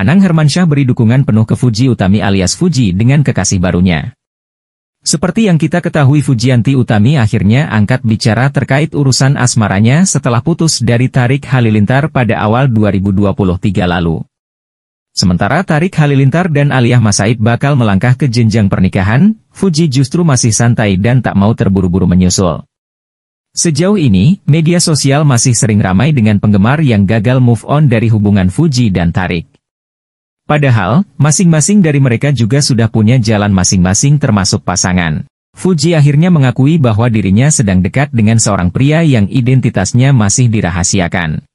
Anang Hermansyah beri dukungan penuh ke Fuji Utami alias Fuji dengan kekasih barunya. Seperti yang kita ketahui Fujianti Utami akhirnya angkat bicara terkait urusan asmaranya setelah putus dari Tarik Halilintar pada awal 2023 lalu. Sementara Tarik Halilintar dan Aliyah Masaid bakal melangkah ke jenjang pernikahan, Fuji justru masih santai dan tak mau terburu-buru menyusul. Sejauh ini, media sosial masih sering ramai dengan penggemar yang gagal move on dari hubungan Fuji dan Tarik. Padahal, masing-masing dari mereka juga sudah punya jalan masing-masing termasuk pasangan. Fuji akhirnya mengakui bahwa dirinya sedang dekat dengan seorang pria yang identitasnya masih dirahasiakan.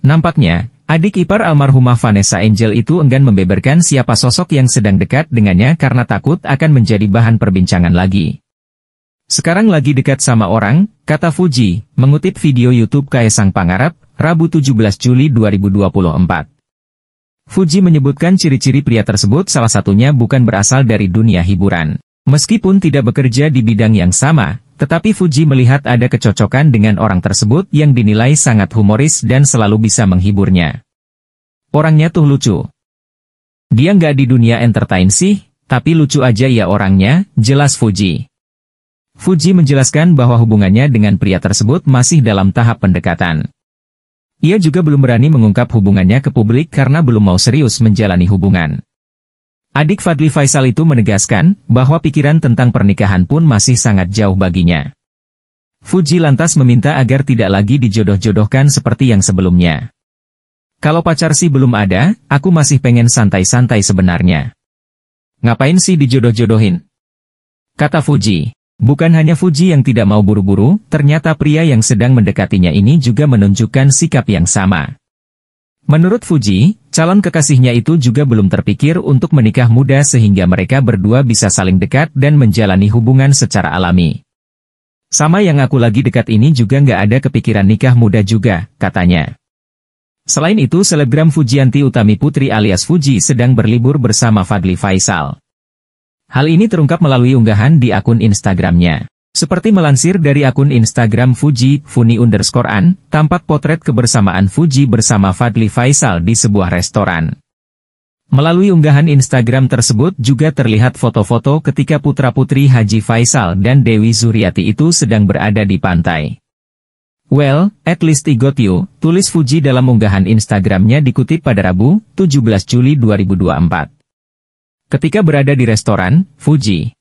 Nampaknya, adik ipar almarhumah Vanessa Angel itu enggan membeberkan siapa sosok yang sedang dekat dengannya karena takut akan menjadi bahan perbincangan lagi. Sekarang lagi dekat sama orang, kata Fuji, mengutip video YouTube Kaisang Pangarap, Rabu 17 Juli 2024. Fuji menyebutkan ciri-ciri pria tersebut salah satunya bukan berasal dari dunia hiburan. Meskipun tidak bekerja di bidang yang sama, tetapi Fuji melihat ada kecocokan dengan orang tersebut yang dinilai sangat humoris dan selalu bisa menghiburnya. Orangnya tuh lucu. Dia nggak di dunia entertain sih, tapi lucu aja ya orangnya, jelas Fuji. Fuji menjelaskan bahwa hubungannya dengan pria tersebut masih dalam tahap pendekatan. Ia juga belum berani mengungkap hubungannya ke publik karena belum mau serius menjalani hubungan. Adik Fadli Faisal itu menegaskan bahwa pikiran tentang pernikahan pun masih sangat jauh baginya. Fuji lantas meminta agar tidak lagi dijodoh-jodohkan seperti yang sebelumnya. Kalau pacar sih belum ada, aku masih pengen santai-santai sebenarnya. Ngapain sih dijodoh-jodohin? Kata Fuji. Bukan hanya Fuji yang tidak mau buru-buru, ternyata pria yang sedang mendekatinya ini juga menunjukkan sikap yang sama. Menurut Fuji, calon kekasihnya itu juga belum terpikir untuk menikah muda sehingga mereka berdua bisa saling dekat dan menjalani hubungan secara alami. Sama yang aku lagi dekat ini juga nggak ada kepikiran nikah muda juga, katanya. Selain itu selebgram Fujianti Utami Putri alias Fuji sedang berlibur bersama Fadli Faisal. Hal ini terungkap melalui unggahan di akun Instagramnya. Seperti melansir dari akun Instagram Fuji, Funi underscore An, tampak potret kebersamaan Fuji bersama Fadli Faisal di sebuah restoran. Melalui unggahan Instagram tersebut juga terlihat foto-foto ketika putra-putri Haji Faisal dan Dewi Zuriati itu sedang berada di pantai. Well, at least I got you, tulis Fuji dalam unggahan Instagramnya dikutip pada Rabu, 17 Juli 2024. Ketika berada di restoran, Fuji